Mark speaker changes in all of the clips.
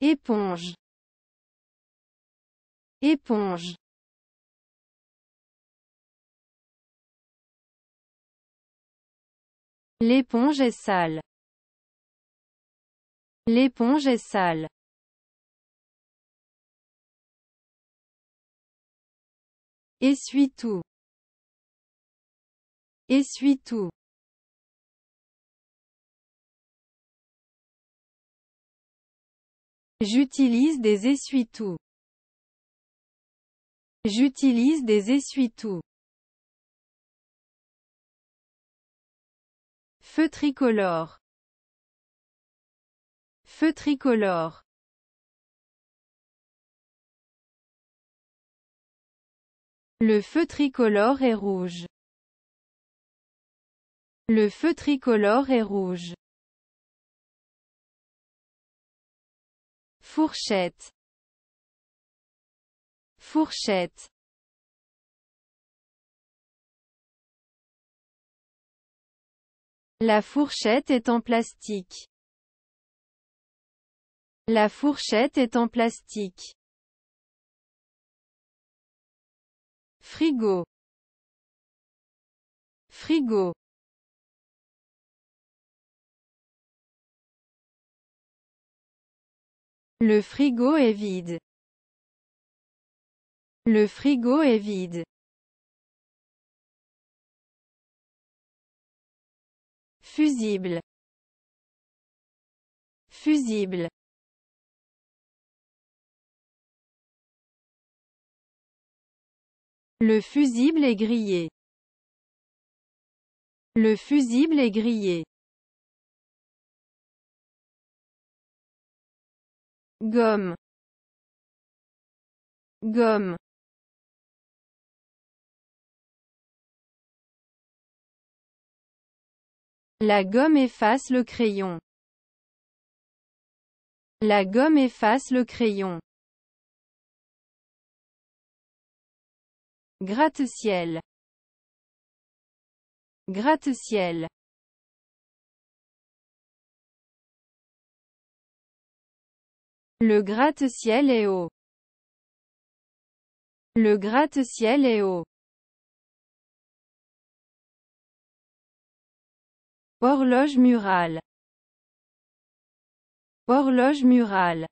Speaker 1: Éponge. Éponge. L'éponge est sale. L'éponge est sale. Essuie tout. Essuie tout. J'utilise des essuie-tout. J'utilise des essuie-tout. Feu tricolore. Feu tricolore. Le feu tricolore est rouge. Le feu tricolore est rouge. Fourchette. Fourchette. La fourchette est en plastique. La fourchette est en plastique. Frigo. Frigo. Le frigo est vide. Le frigo est vide. Fusible. Fusible. Le fusible est grillé. Le fusible est grillé. gomme gomme La gomme efface le crayon. La gomme efface le crayon. Gratte-ciel. Gratte-ciel. Le gratte-ciel est haut. Le gratte-ciel est haut. Horloge murale. Horloge murale.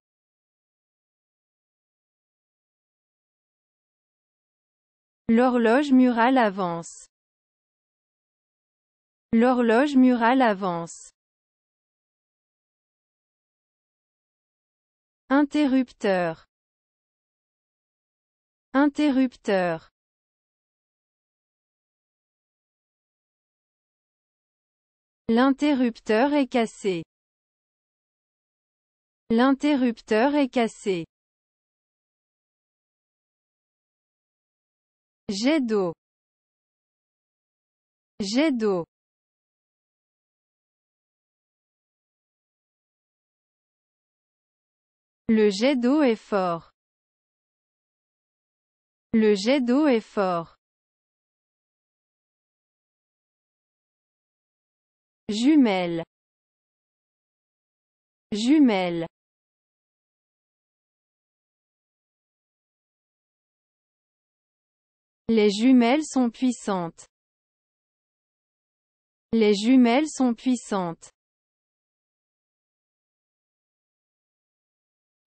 Speaker 1: L'horloge murale avance. L'horloge murale avance. Interrupteur. Interrupteur. L'interrupteur est cassé. L'interrupteur est cassé. Jet d'eau. Jet d'eau. Le jet d'eau est fort. Le jet d'eau est fort. Jumelles. Jumelles. Les jumelles sont puissantes. Les jumelles sont puissantes.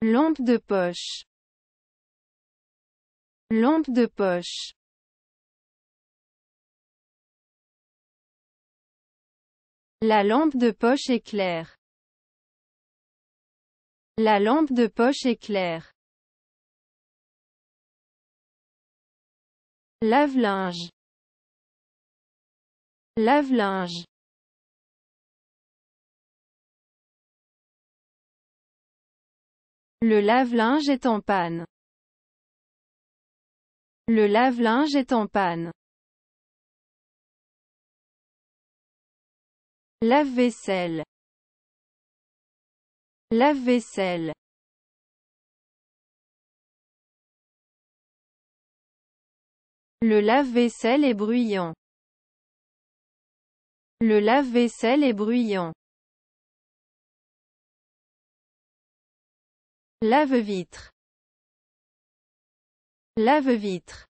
Speaker 1: Lampe de poche. Lampe de poche. La lampe de poche éclaire. La lampe de poche éclaire. Lave-linge. Lave-linge. Le lave-linge est en panne. Le lave-linge est en panne. Lave-vaisselle. Lave-vaisselle. Le lave-vaisselle est bruyant. Le lave-vaisselle est bruyant. Lave-vitre. Lave-vitre.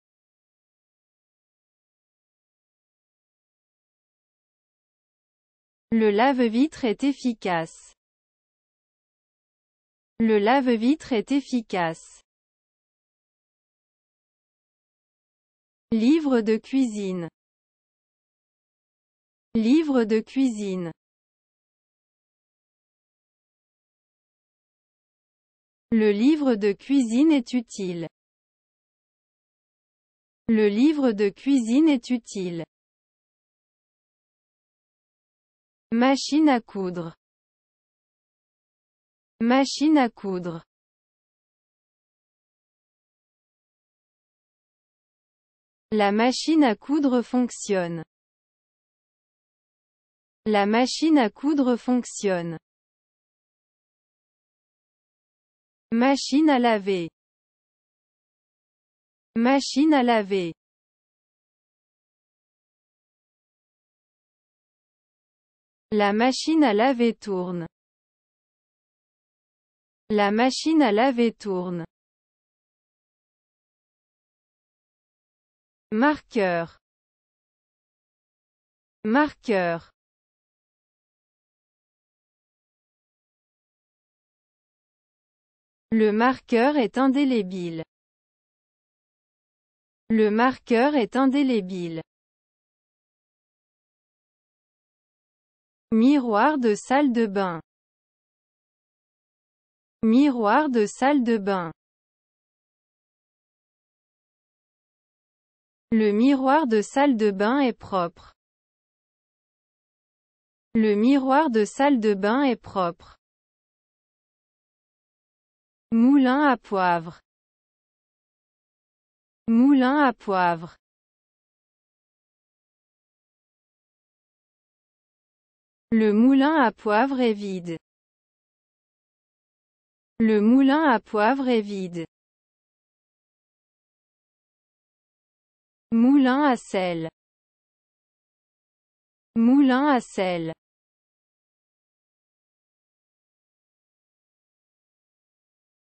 Speaker 1: Le lave-vitre est efficace. Le lave-vitre est efficace. Livre de cuisine. Livre de cuisine. Le livre de cuisine est utile. Le livre de cuisine est utile. Machine à coudre. Machine à coudre. La machine à coudre fonctionne. La machine à coudre fonctionne. Machine à laver. Machine à laver. La machine à laver tourne. La machine à laver tourne. Marqueur. Marqueur. Le marqueur est indélébile. Le marqueur est indélébile. Miroir de salle de bain. Miroir de salle de bain. Le miroir de salle de bain est propre. Le miroir de salle de bain est propre. Moulin à poivre. Moulin à poivre. Le moulin à poivre est vide. Le moulin à poivre est vide. Moulin à sel. Moulin à sel.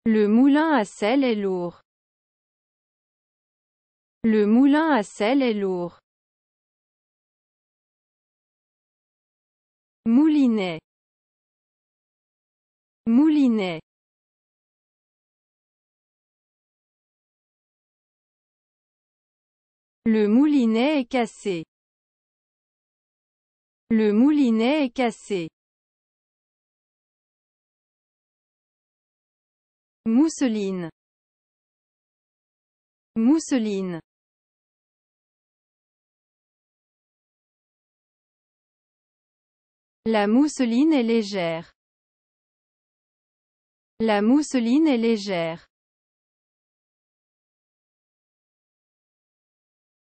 Speaker 1: Le moulin à sel est lourd. Le moulin à sel est lourd. Moulinet. Moulinet. Le moulinet est cassé. Le moulinet est cassé. Mousseline. Mousseline. La mousseline est légère. La mousseline est légère.